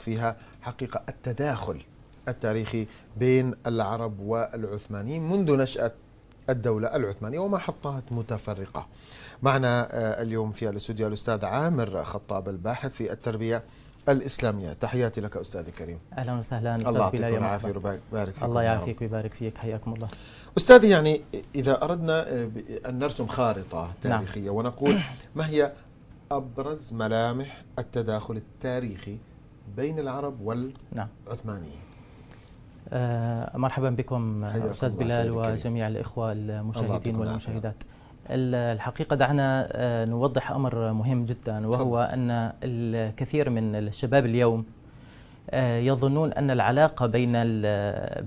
فيها حقيقة التداخل التاريخي بين العرب والعثمانيين منذ نشأة الدولة العثمانية ومحطات متفرقة معنا آه، اليوم في الاستوديو الأستاذ عامر خطاب الباحث في التربية الإسلامية تحياتي لك أستاذي الكريم أهلا وسهلا الله يعطيك العافية ويبارك فيك الله يعافيك ويبارك فيك حياكم الله أستاذي يعني إذا أردنا آه، أن نرسم خارطة نعم. تاريخية نعم. ونقول ما هي أبرز ملامح التداخل التاريخي بين العرب نعم. والعثمانيين نعم. آه مرحبا بكم آه، استاذ بلال وجميع الاخوه المشاهدين والمشاهدات الحقيقه دعنا آه، نوضح امر مهم جدا وهو ان الكثير من الشباب اليوم آه، يظنون ان العلاقه بين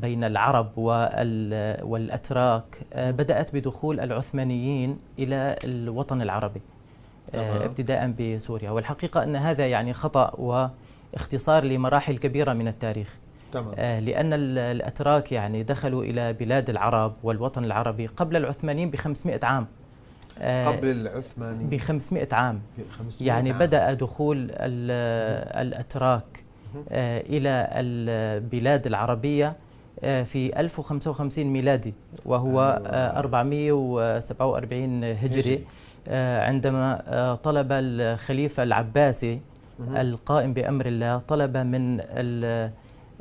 بين العرب والاتراك بدات بدخول العثمانيين الى الوطن العربي ابتداء بسوريا والحقيقه ان هذا يعني خطا و اختصار لمراحل كبيرة من التاريخ تمام. آه، لأن الأتراك يعني دخلوا إلى بلاد العرب والوطن العربي قبل العثمانيين ب 500 عام آه، قبل العثمانيين ب 500 عام بخمسمائة يعني عام. بدأ دخول الأتراك آه، إلى البلاد العربية في 1055 ميلادي وهو 447 هجري, هجري. عندما طلب الخليفة العباسي القائم بأمر الله طلب من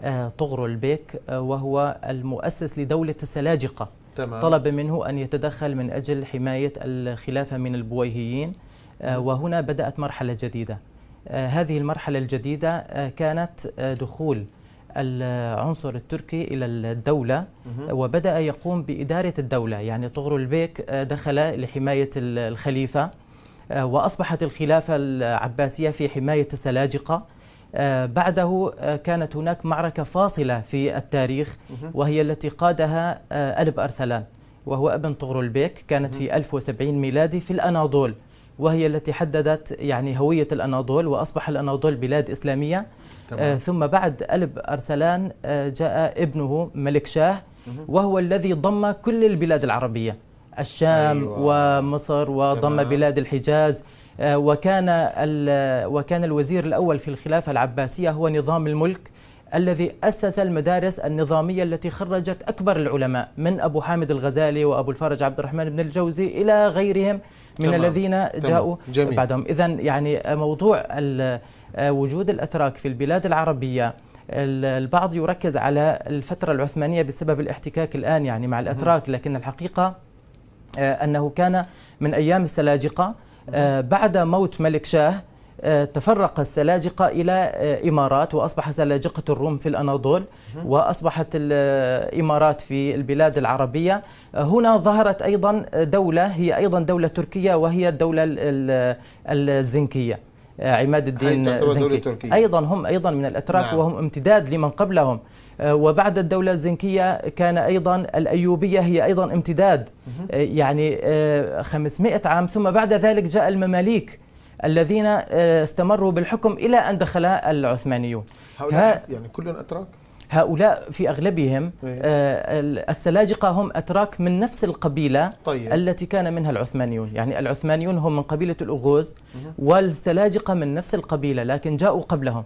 آه، طغرل بيك آه، وهو المؤسس لدولة السلاجقة تمام. طلب منه أن يتدخل من أجل حماية الخلافة من البويهيين آه، وهنا بدأت مرحلة جديدة هذه المرحلة الجديدة كانت دخول العنصر التركي إلى الدولة وبدأ يقوم بإدارة الدولة يعني طغرل البيك دخل لحماية الخليفة آه، وأصبحت الخلافة العباسية في حماية السلاجقة آه، بعده آه، كانت هناك معركة فاصلة في التاريخ وهي التي قادها ألب أرسلان وهو ابن طغرل بيك كانت في 1070 ميلادي في الأناضول وهي التي حددت يعني هوية الأناضول وأصبح الأناضول بلاد إسلامية آه ثم بعد ألب أرسلان آه جاء ابنه ملك شاه وهو الذي ضم كل البلاد العربية الشام أيوة. ومصر وضم تمام. بلاد الحجاز آه، وكان وكان الوزير الاول في الخلافه العباسيه هو نظام الملك الذي أسس المدارس النظامية التي خرجت أكبر العلماء من أبو حامد الغزالي وأبو الفرج عبد الرحمن بن الجوزي إلى غيرهم من تمام. الذين جاءوا جميل. بعدهم إذا يعني موضوع آه، وجود الأتراك في البلاد العربية البعض يركز على الفترة العثمانية بسبب الاحتكاك الآن يعني مع الأتراك لكن الحقيقة آه، أنه كان من أيام السلاجقة آه، بعد موت ملك شاه آه، تفرق السلاجقة إلى إمارات وأصبح سلاجقة الروم في الأناضول وأصبحت الإمارات في البلاد العربية هنا ظهرت أيضا دولة هي أيضا دولة تركية وهي الدولة الزنكية عماد الدين زنكي. أيضا هم أيضا من الأتراك نعم. وهم امتداد لمن قبلهم آه، وبعد الدولة الزنكية كان أيضا الأيوبية هي أيضا امتداد آه، يعني 500 آه، عام ثم بعد ذلك جاء المماليك الذين استمروا بالحكم إلى أن دخل العثمانيون هؤلاء يعني كل أتراك؟ هؤلاء في اغلبهم إيه؟ السلاجقه هم اتراك من نفس القبيله طيب. التي كان منها العثمانيون، يعني العثمانيون هم من قبيله الاغوز والسلاجقه من نفس القبيله لكن جاءوا قبلهم.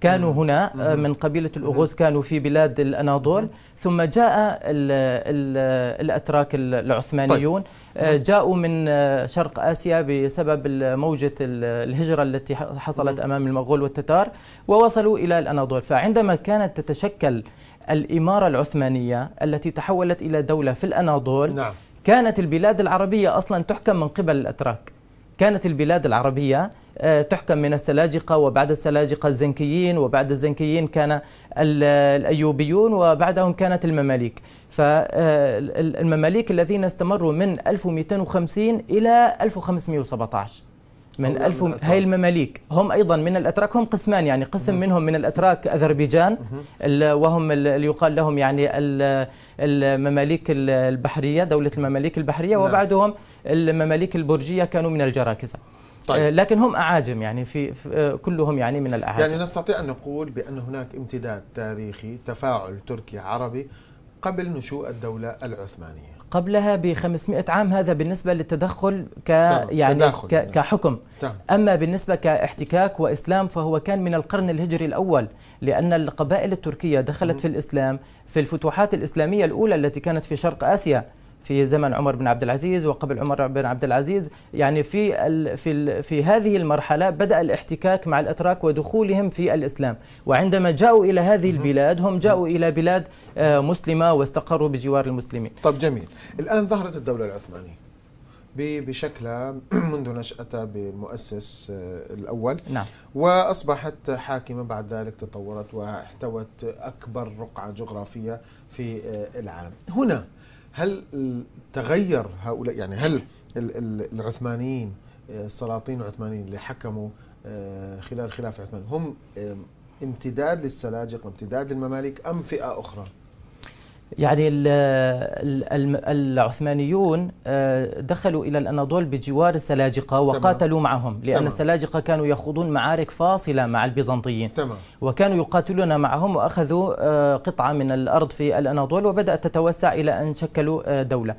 كانوا هنا آه، من قبيلة الأغوز كانوا في بلاد الأناضول ثم جاء الـ الـ الأتراك العثمانيون طيب. آه، جاءوا من آه، شرق آسيا بسبب موجة الهجرة التي حصلت أمام المغول والتتار ووصلوا إلى الأناضول فعندما كانت تتشكل الإمارة العثمانية التي تحولت إلى دولة في الأناضول نعم. كانت البلاد العربية أصلا تحكم من قبل الأتراك كانت البلاد العربية آه، تحكم من السلاجقة وبعد السلاجقة الزنكيين وبعد الزنكيين كان الأيوبيون وبعدهم كانت المماليك فالمماليك آه، الذين استمروا من 1250 إلى 1517 من ألف من هاي المماليك هم أيضا من الأتراك هم قسمان يعني قسم مه. منهم من الأتراك أذربيجان وهم اللي يقال لهم يعني المماليك البحرية دولة المماليك البحرية نعم. وبعدهم المماليك البرجيه كانوا من الجراكزه طيب. آه، لكن هم أعاجم يعني في آه، كلهم يعني من الأعاجم يعني نستطيع أن نقول بأن هناك امتداد تاريخي تفاعل تركي عربي قبل نشوء الدولة العثمانية قبلها ب 500 عام هذا بالنسبه للتدخل ك يعني ك كحكم طبعا. اما بالنسبه كاحتكاك واسلام فهو كان من القرن الهجري الاول لان القبائل التركيه دخلت في الاسلام في الفتوحات الاسلاميه الاولى التي كانت في شرق اسيا في زمن عمر بن عبد العزيز وقبل عمر بن عبد العزيز يعني في ال في ال في هذه المرحله بدا الاحتكاك مع الاتراك ودخولهم في الاسلام وعندما جاءوا الى هذه البلاد هم جاءوا الى بلاد آه، مسلمه واستقروا بجوار المسلمين طب جميل الان ظهرت الدوله العثمانيه بشكلها منذ نشأتها بالمؤسس آه، الأول نعم. وأصبحت حاكمة بعد ذلك تطورت واحتوت أكبر رقعة جغرافية في آه، العالم هنا هل تغير هؤلاء يعني هل العثمانيين آه، السلاطين العثمانيين اللي حكموا آه، خلال الخلافة العثمانية هم امتداد للسلاجق امتداد للمماليك أم فئة أخرى يعني العثمانيون آه، دخلوا إلى الأناضول بجوار السلاجقة وقاتلوا تمام. معهم لأن تمام. السلاجقة كانوا يخوضون معارك فاصلة مع البيزنطيين تمام. وكانوا يقاتلون معهم وأخذوا آه، قطعة من الأرض في الأناضول وبدأت تتوسع إلى أن شكلوا آه، دولة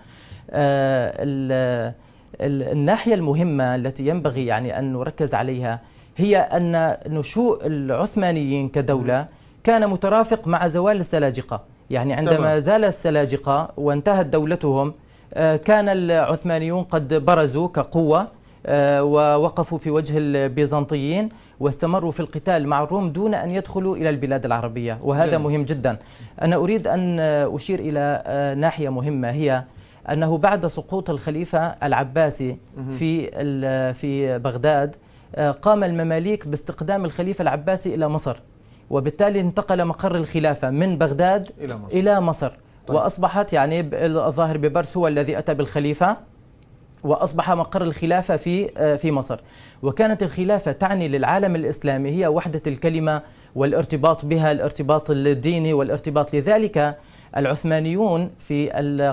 الناحية المهمة التي ينبغي يعني أن نركز عليها هي أن نشوء العثمانيين كدولة كان مترافق مع زوال السلاجقة يعني عندما طبعا. زال السلاجقة وانتهت دولتهم آه، كان العثمانيون قد برزوا كقوة آه، ووقفوا في وجه البيزنطيين واستمروا في القتال مع الروم دون أن يدخلوا إلى البلاد العربية وهذا جميل. مهم جدا أنا أريد أن أشير إلى آه، ناحية مهمة هي أنه بعد سقوط الخليفة العباسي في, في بغداد قام المماليك باستقدام الخليفة العباسي إلى مصر وبالتالي انتقل مقر الخلافة من بغداد إلى مصر, إلى مصر. طيب. وأصبحت يعني الظاهر ببرس هو الذي أتى بالخليفة وأصبح مقر الخلافة في آه، في مصر وكانت الخلافة تعني للعالم الإسلامي هي وحدة الكلمة والارتباط بها الارتباط الديني والارتباط لذلك العثمانيون في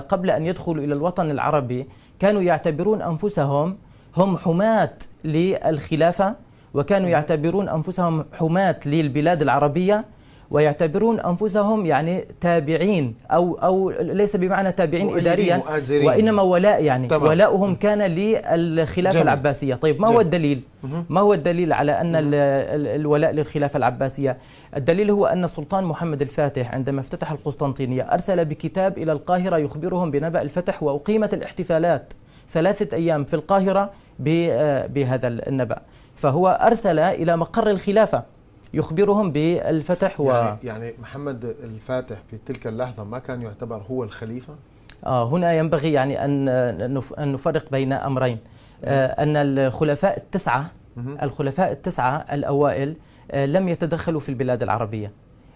قبل أن يدخلوا إلى الوطن العربي كانوا يعتبرون أنفسهم هم حماة للخلافة وكانوا يعتبرون أنفسهم حماة للبلاد العربية ويعتبرون انفسهم يعني تابعين او او ليس بمعنى تابعين اداريا مؤازرين. وانما ولاء يعني طبعا. ولاؤهم كان للخلافه جميل. العباسيه، طيب ما جميل. هو الدليل؟ ما هو الدليل على ان الولاء للخلافه العباسيه؟ الدليل هو ان السلطان محمد الفاتح عندما افتتح القسطنطينيه ارسل بكتاب الى القاهره يخبرهم بنبأ الفتح واقيمت الاحتفالات ثلاثه ايام في القاهره آه، بهذا النبأ. فهو أرسل إلى مقر الخلافة يخبرهم بالفتح و يعني, يعني محمد الفاتح في تلك اللحظة ما كان يعتبر هو الخليفة؟ آه هنا ينبغي يعني أن نفرق بين أمرين آه أن الخلفاء التسعة الخلفاء التسعة الأوائل آه لم يتدخلوا في البلاد العربية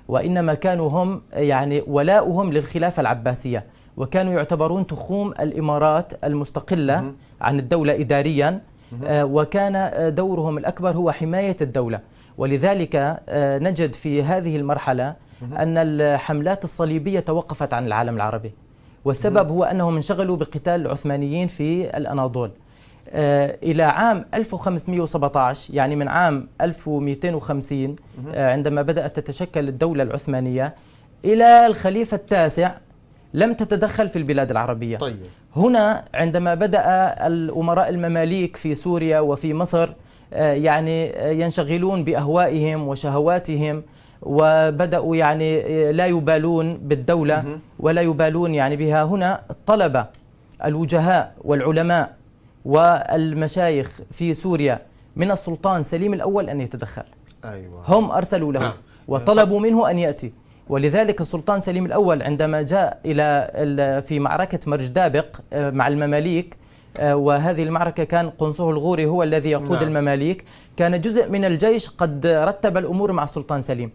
وإنما كانوا هم يعني ولاؤهم للخلافة العباسية وكانوا يعتبرون تخوم الإمارات المستقلة عن الدولة إدارياً آه، وكان آه، دورهم الأكبر هو حماية الدولة ولذلك آه، نجد في هذه المرحلة أن الحملات الصليبية توقفت عن العالم العربي والسبب هو أنهم انشغلوا بقتال العثمانيين في الأناضول إلى عام 1517 يعني من عام 1250 عندما بدأت تتشكل الدولة العثمانية إلى الخليفة التاسع لم تتدخل في البلاد العربية طيب. هنا عندما بدأ الأمراء المماليك في سوريا وفي مصر آه، يعني آه، ينشغلون بأهوائهم وشهواتهم وبدأوا يعني آه، لا يبالون بالدولة ولا يبالون يعني بها هنا الطلبة الوجهاء والعلماء والمشايخ في سوريا من السلطان سليم الأول أن يتدخل أيوة. هم أرسلوا له نعم. وطلبوا منه أن يأتي ولذلك السلطان سليم الأول عندما جاء إلى في معركة مرج دابق آه، مع المماليك آه، وهذه المعركة كان قنصه الغوري هو الذي يقود نعم. المماليك كان جزء من الجيش قد رتب الأمور مع السلطان سليم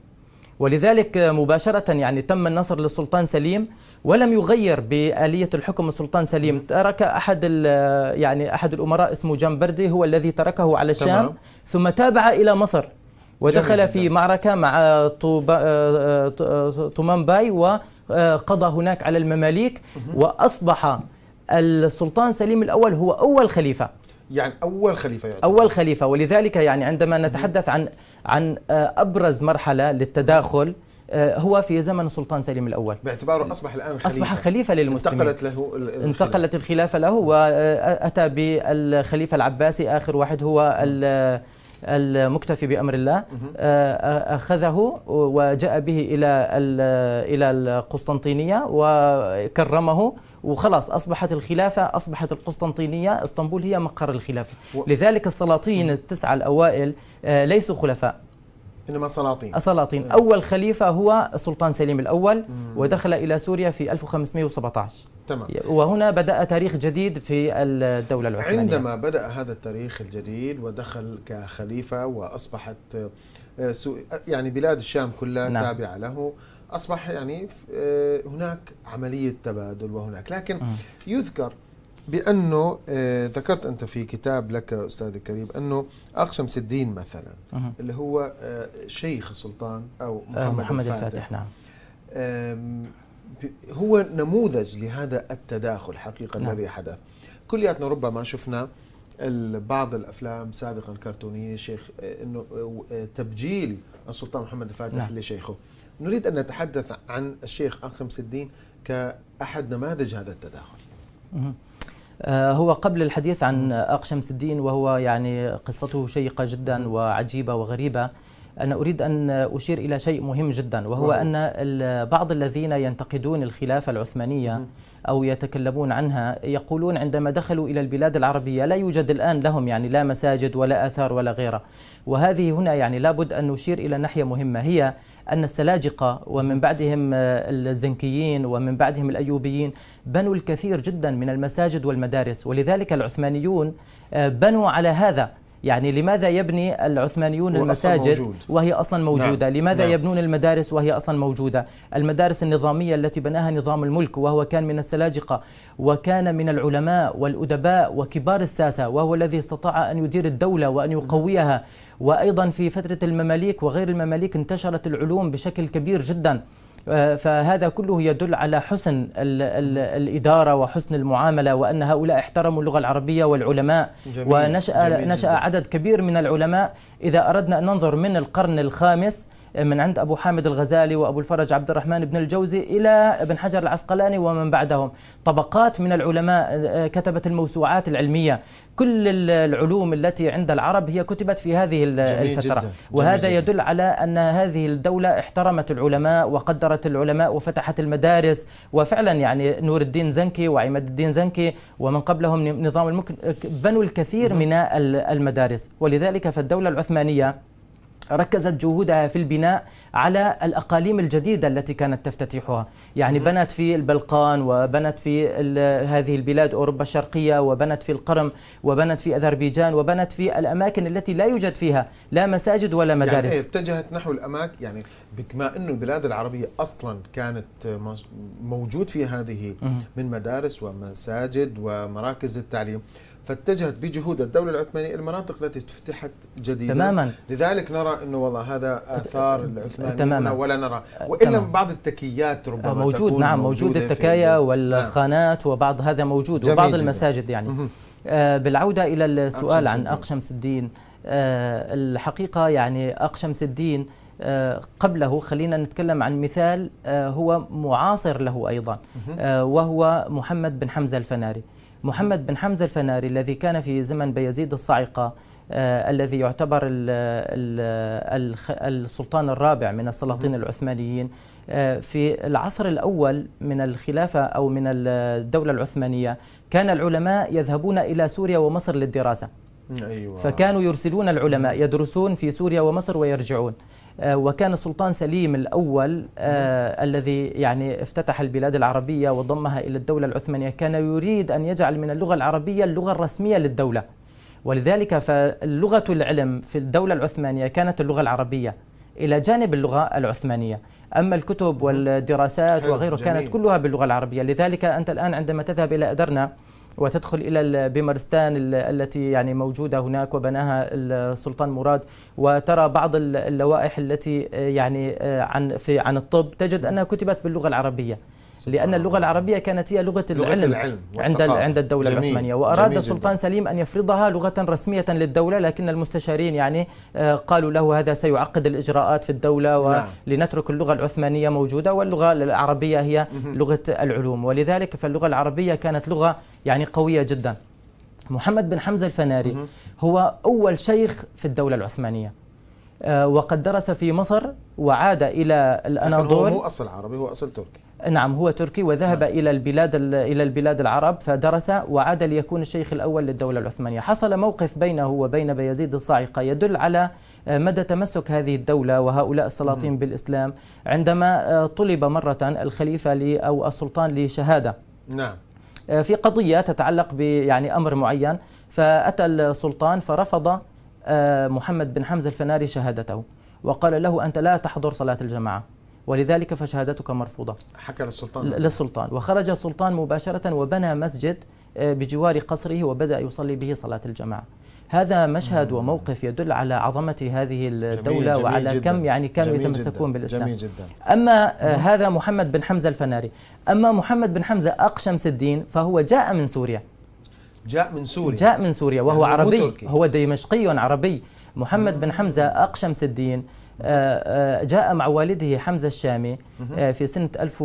ولذلك مباشرة يعني تم النصر للسلطان سليم ولم يغير بآلية الحكم السلطان سليم نعم. ترك أحد يعني أحد الأمراء اسمه جنبردي هو الذي تركه على الشام تمام. ثم تابع إلى مصر ودخل في معركة مع تومامباي آه، آه، وقضى هناك على المماليك وأصبح السلطان سليم الأول هو أول خليفة يعني أول خليفة يعني. أول خليفة ولذلك يعني عندما نتحدث عن عن أبرز مرحلة للتداخل آه، هو في زمن السلطان سليم الاول باعتباره اصبح الان خليفه اصبح خليفه للمسلمين انتقلت له الخلافة. انتقلت الخلافه له واتى بالخليفه العباسي اخر واحد هو المكتفي بأمر الله آه، آه، أخذه وجاء به إلى إلى القسطنطينية وكرمه وخلاص أصبحت الخلافة أصبحت القسطنطينية اسطنبول هي مقر الخلافة لذلك السلاطين التسعة الأوائل آه، ليسوا خلفاء انما سلاطين سلاطين آه. اول خليفه هو السلطان سليم الاول مم. ودخل الى سوريا في 1517 تمام وهنا بدا تاريخ جديد في الدوله العثمانيه عندما بدا هذا التاريخ الجديد ودخل كخليفه واصبحت آه، يعني بلاد الشام كلها نعم. تابعه له اصبح يعني آه، هناك عمليه تبادل وهناك لكن مم. يذكر بانه آه، ذكرت انت في كتاب لك استاذ الكريم انه اقشمس الدين مثلا اللي هو آه، شيخ السلطان او آه، محمد, محمد الفاتح, الفاتح نعم هو نموذج لهذا التداخل حقيقه نعم. الذي حدث كلياتنا ربما شفنا بعض الافلام سابقا كرتونيه شيخ انه تبجيل السلطان محمد الفاتح نعم. لشيخه نريد ان نتحدث عن الشيخ اقشمس الدين كاحد نماذج هذا التداخل مه. آه، هو قبل الحديث عن أق شمس الدين وهو يعني قصته شيقة جدا وعجيبة وغريبة أنا أريد أن أشير إلى شيء مهم جدا وهو أن بعض الذين ينتقدون الخلافة العثمانية أو يتكلمون عنها يقولون عندما دخلوا إلى البلاد العربية لا يوجد الآن لهم يعني لا مساجد ولا آثار ولا غيره وهذه هنا يعني لابد أن نشير إلى ناحية مهمة هي أن السلاجقة ومن بعدهم الزنكيين ومن بعدهم الأيوبيين بنوا الكثير جدا من المساجد والمدارس ولذلك العثمانيون آه، بنوا على هذا يعني لماذا يبني العثمانيون المساجد وهي أصلا نعم. موجودة نعم. لماذا نعم. يبنون المدارس وهي أصلا موجودة المدارس النظامية التي بناها نظام الملك وهو كان من السلاجقة وكان من العلماء والأدباء وكبار الساسة وهو الذي استطاع أن يدير الدولة وأن يقويها وأيضا في فترة المماليك وغير المماليك انتشرت العلوم بشكل كبير جداً فهذا كله يدل على حسن الإدارة وحسن المعاملة وأن هؤلاء احترموا اللغة العربية والعلماء ونشأ جميل نشأ عدد كبير من العلماء إذا أردنا أن ننظر من القرن الخامس من عند أبو حامد الغزالي وأبو الفرج عبد الرحمن بن الجوزي إلى ابن حجر العسقلاني ومن بعدهم طبقات من العلماء آه، كتبت الموسوعات العلمية كل العلوم التي عند العرب هي كتبت في هذه الفترة جدا. وهذا جميل يدل على أن هذه الدولة احترمت العلماء وقدرت العلماء وفتحت المدارس وفعلا يعني نور الدين زنكي وعماد الدين زنكي ومن قبلهم نظام الملك آه، بنوا الكثير من المدارس ولذلك فالدولة العثمانية ركزت جهودها في البناء على الأقاليم الجديدة التي كانت تفتتحها يعني بنت في البلقان وبنت في هذه البلاد أوروبا الشرقية وبنت في القرم وبنت في أذربيجان وبنت في الأماكن التي لا يوجد فيها لا مساجد ولا يعني مدارس يعني اتجهت نحو الأماكن يعني بما أنه البلاد العربية أصلا كانت موجود في هذه من مدارس ومساجد ومراكز التعليم فاتجهت بجهود الدولة العثمانية المناطق التي تفتحت جديدا تماما لذلك نرى انه والله هذا آثار أه، أه، العثمانيين تماما ولا نرى أه، وإلا تمام. بعض التكيات ربما موجود تكون نعم موجود التكايا والخانات نعم. وبعض هذا موجود جميل وبعض جميل. المساجد يعني آه بالعودة إلى السؤال عن أقشم الدين آه الحقيقة يعني أقشمس الدين قبله خلينا نتكلم عن مثال هو معاصر له ايضا وهو محمد بن حمزه الفناري محمد بن حمزة الفناري الذي كان في زمن بيزيد الصاعقة آه، الذي يعتبر السلطان الرابع من السلاطين العثمانيين آه، في العصر الأول من الخلافة أو من الدولة العثمانية كان العلماء يذهبون إلى سوريا ومصر للدراسة أيوة. فكانوا يرسلون العلماء يدرسون في سوريا ومصر ويرجعون آه، وكان السلطان سليم الأول آه، الذي يعني افتتح البلاد العربية وضمها إلى الدولة العثمانية كان يريد أن يجعل من اللغة العربية اللغة الرسمية للدولة ولذلك فلغة العلم في الدولة العثمانية كانت اللغة العربية إلى جانب اللغة العثمانية أما الكتب والدراسات وغيره كانت كلها باللغة العربية لذلك أنت الآن عندما تذهب إلى أدرنا وتدخل الى بمرستان التي يعني موجوده هناك وبناها السلطان مراد وترى بعض اللوائح التي آه، يعني آه، عن في عن الطب تجد انها كتبت باللغه العربيه لأن اللغة العربية كانت هي لغة العلم, لغة العلم عند عند الدولة جميل العثمانية وأراد جميل سلطان جدا. سليم أن يفرضها لغة رسمية للدولة لكن المستشارين يعني آه، قالوا له هذا سيعقد الإجراءات في الدولة ولنترك نعم. اللغة العثمانية موجودة واللغة العربية هي لغة العلوم ولذلك فاللغة العربية كانت لغة يعني قوية جدا محمد بن حمزة الفناري هو أول شيخ في الدولة العثمانية آه، وقد درس في مصر وعاد إلى الأناضول هو أصل عربي هو أصل تركي نعم هو تركي وذهب نعم. إلى البلاد إلى البلاد العرب فدرس وعاد ليكون الشيخ الأول للدولة العثمانية حصل موقف بينه وبين بيزيد الصاعقة يدل على آه، مدى تمسك هذه الدولة وهؤلاء السلاطين نعم. بالإسلام عندما آه، طلب مرة الخليفة أو السلطان لشهادة نعم آه، في قضية تتعلق بيعني أمر معين فأتى السلطان فرفض محمد بن حمزة الفناري شهادته وقال له أنت لا تحضر صلاة الجماعة ولذلك فشهادتك مرفوضة حكى للسلطان للسلطان وخرج السلطان مباشرة وبنى مسجد آه، بجوار قصره وبدأ يصلي به صلاة الجماعة هذا مشهد مم. وموقف يدل على عظمة هذه الدولة جميل وعلى جميل كم يعني كانوا يتمسكون جداً بالإسلام جميل جدا أما آه، مم. هذا محمد بن حمزة الفناري أما محمد بن حمزة اقشم الدين فهو جاء من سوريا جاء من سوريا جاء من سوريا وهو يعني عربي هو دمشقي عربي محمد مم. بن حمزة اقشم الدين آه، آه، جاء مع والده حمزه الشامي آه، في سنه 1000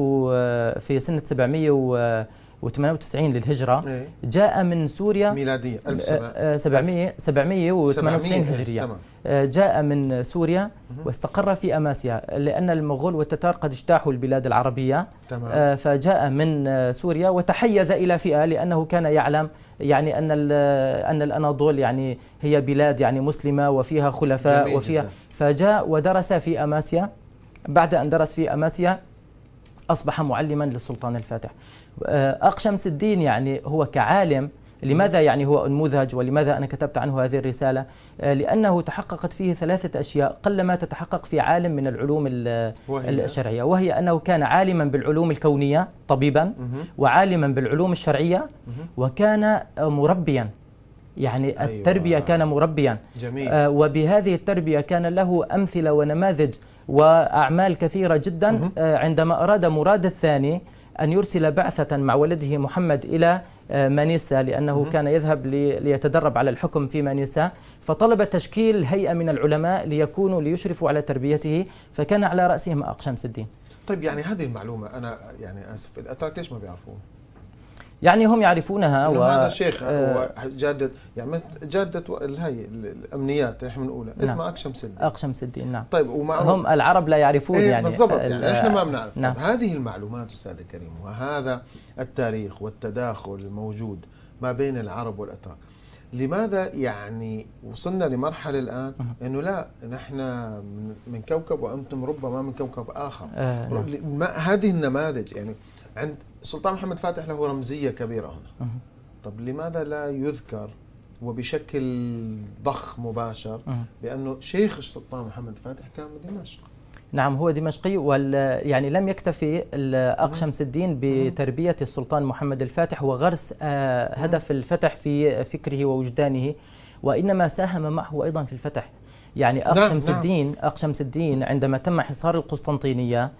في سنه 798 للهجرة إيه. جاء من سوريا ميلادية 1700 798 هجرية جاء من سوريا واستقر في أماسيا لأن المغول والتتار قد اجتاحوا البلاد العربية تمام. فجاء من سوريا وتحيز إلى فئة لأنه كان يعلم يعني أن أن الأناضول يعني هي بلاد يعني مسلمة وفيها خلفاء وفيها جدا. فجاء ودرس في أماسيا بعد أن درس في أماسيا أصبح معلما للسلطان الفاتح آه، أقشمس الدين يعني هو كعالم لماذا يعني هو أنموذج ولماذا أنا كتبت عنه هذه الرسالة آه، لأنه تحققت فيه ثلاثة أشياء قلما تتحقق في عالم من العلوم الشرعية وهي أنه كان عالما بالعلوم الكونية طبيبا وعالما بالعلوم الشرعية وكان مربيا يعني أيوة. التربية أيوة. كان مربيا جميل. آه وبهذه التربية كان له أمثلة ونماذج وأعمال كثيرة جدا آه عندما أراد مراد الثاني أن يرسل بعثة مع ولده محمد إلى آه، مانيسا لأنه كان يذهب ليتدرب على الحكم في مانيسا فطلب تشكيل هيئة من العلماء ليكونوا ليشرفوا على تربيته فكان على رأسهم أقشام الدين طيب يعني هذه المعلومة أنا يعني آسف الأتراك ليش ما بيعرفوها؟ يعني هم يعرفونها و... هذا شيخ آه جادة يعني جادة هي الامنيات نحن بنقولها نعم. اسمها اقشم سدين اقشم سدين نعم طيب وما هم العرب لا يعرفون إيه يعني بالضبط يعني احنا ما بنعرف طيب، نعم. طيب هذه المعلومات استاذ الكريم وهذا التاريخ والتداخل الموجود ما بين العرب والاتراك لماذا يعني وصلنا لمرحلة الآن أنه لا نحن من كوكب وأنتم ربما من كوكب آخر آه نعم. هذه النماذج يعني عند السلطان محمد فاتح له رمزيه كبيره هنا طب لماذا لا يذكر وبشكل ضخم مباشر بانه شيخ السلطان محمد فاتح كان من دمشق نعم هو دمشقي وال يعني لم يكتفي الاق شمس الدين بتربيه السلطان محمد الفاتح وغرس آه، هدف الفتح في فكره ووجدانه وانما ساهم معه ايضا في الفتح يعني نعم، اق شمس نعم. الدين اق شمس الدين عندما تم حصار القسطنطينيه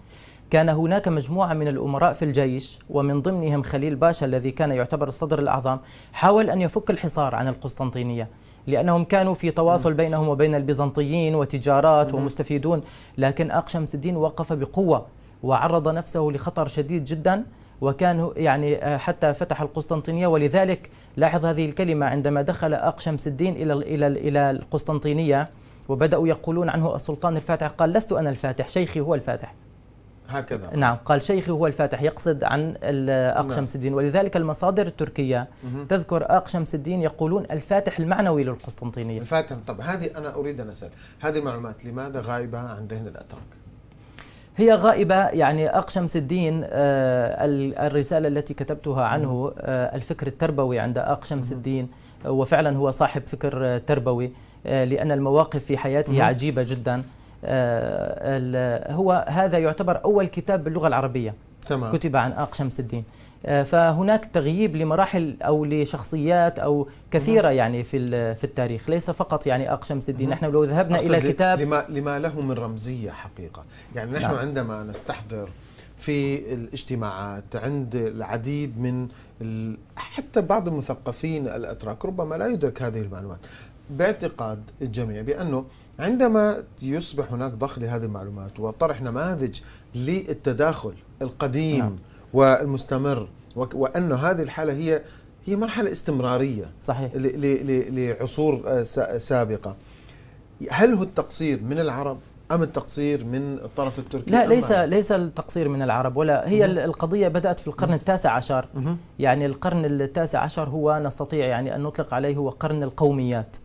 كان هناك مجموعة من الأمراء في الجيش ومن ضمنهم خليل باشا الذي كان يعتبر الصدر الأعظم حاول أن يفك الحصار عن القسطنطينية لأنهم كانوا في تواصل بينهم وبين البيزنطيين وتجارات ومستفيدون لكن أقشمس الدين وقف بقوة وعرض نفسه لخطر شديد جدا وكان يعني آه، حتى فتح القسطنطينيه ولذلك لاحظ هذه الكلمه عندما دخل اقشمس الدين الى الى الى القسطنطينيه وبداوا يقولون عنه السلطان الفاتح قال لست انا الفاتح شيخي هو الفاتح هكذا نعم قال شيخي هو الفاتح يقصد عن أق نعم. شمس الدين ولذلك المصادر التركية مه. تذكر أق شمس الدين يقولون الفاتح المعنوي للقسطنطينية الفاتح طب هذه أنا أريد أن أسأل هذه المعلومات لماذا غائبة عن ذهن الأتراك؟ هي غائبة يعني أق شمس الدين آه، الرسالة التي كتبتها عنه آه، الفكر التربوي عند أق شمس الدين وفعلا هو صاحب فكر تربوي آه، لأن المواقف في حياته عجيبة جدا آه، هو هذا يعتبر أول كتاب باللغة العربية تمام. كتب عن آق شمس الدين آه، فهناك تغييب لمراحل او لشخصيات او كثيره مم. يعني في في التاريخ ليس فقط يعني اق شمس الدين مم. نحن لو ذهبنا الى كتاب لما لما له من رمزيه حقيقه يعني نحن نعم. عندما نستحضر في الاجتماعات عند العديد من حتى بعض المثقفين الاتراك ربما لا يدرك هذه المعلومات باعتقاد الجميع بانه عندما يصبح هناك ضخ لهذه المعلومات وطرح نماذج للتداخل القديم نعم. والمستمر وأن هذه الحالة هي هي مرحلة استمرارية صحيح لعصور سابقة هل هو التقصير من العرب ام التقصير من الطرف التركي لا ليس أم ليس التقصير من العرب ولا هي القضيه بدات في القرن التاسع عشر يعني القرن التاسع عشر هو نستطيع يعني ان نطلق عليه هو قرن القوميات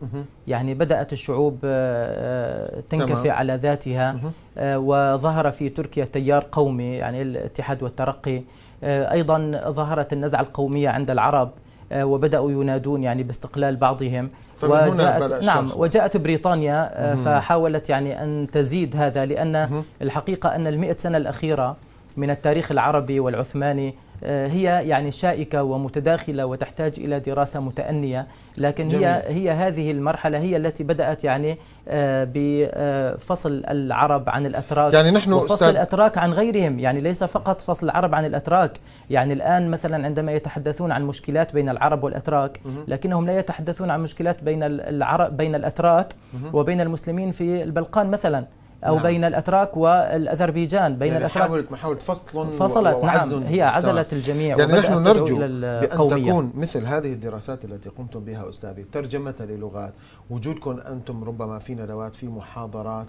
يعني بدات الشعوب آه، آه، تنكفي على ذاتها آه، وظهر في تركيا تيار قومي يعني الاتحاد والترقي ايضا ظهرت النزعه القوميه عند العرب آه، وبداوا ينادون يعني باستقلال بعضهم وجاءت نعم وجاءت بريطانيا آه، فحاولت يعني ان تزيد هذا لان الحقيقه ان المئة سنه الاخيره من التاريخ العربي والعثماني آه، هي يعني شائكة ومتداخلة وتحتاج إلى دراسة متأنية لكن جميل. هي هي هذه المرحلة هي التي بدأت يعني آه، بفصل آه، العرب عن الأتراك يعني نحن وفصل الأتراك عن غيرهم يعني ليس فقط فصل العرب عن الأتراك يعني الآن مثلا عندما يتحدثون عن مشكلات بين العرب والأتراك لكنهم لا يتحدثون عن مشكلات بين العرب بين الأتراك وبين المسلمين في البلقان مثلا او نعم. بين الاتراك والاذربيجان بين يعني الاتراك حاولت محاوله فصل فصلت نعم هي عزلت الجميع يعني نحن نرجو بان تكون مثل هذه الدراسات التي قمتم بها استاذي ترجمه للغات وجودكم انتم ربما في ندوات في محاضرات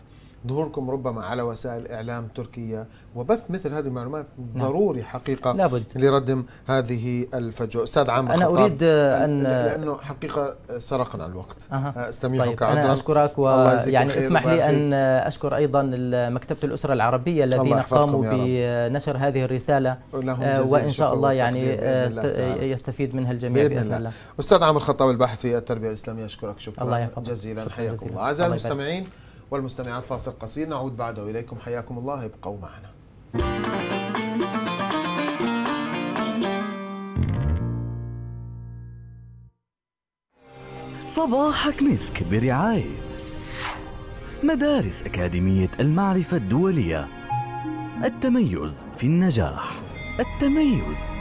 ظهوركم ربما على وسائل إعلام تركية وبث مثل هذه المعلومات نعم. ضروري حقيقة لابد. لردم هذه الفجوة أستاذ عامر أنا أريد أن لأنه حقيقة سرقنا الوقت أه. استميعك طيب. عذرا أنا أشكرك ويعني اسمح لي أن أشكر أيضا مكتبة الأسرة العربية الذين قاموا بنشر هذه الرسالة آه، وإن شاء الله يعني آه، يستفيد منها الجميع بإذن, بإذن الله. الله أستاذ عامر الخطاب الباحث في التربية الإسلامية أشكرك شكرا الله جزيلا حياكم الله أعزائي المستمعين والمستمعات فاصل قصير نعود بعده إليكم حياكم الله ابقوا معنا صباحك مسك برعاية مدارس أكاديمية المعرفة الدولية التميز في النجاح التميز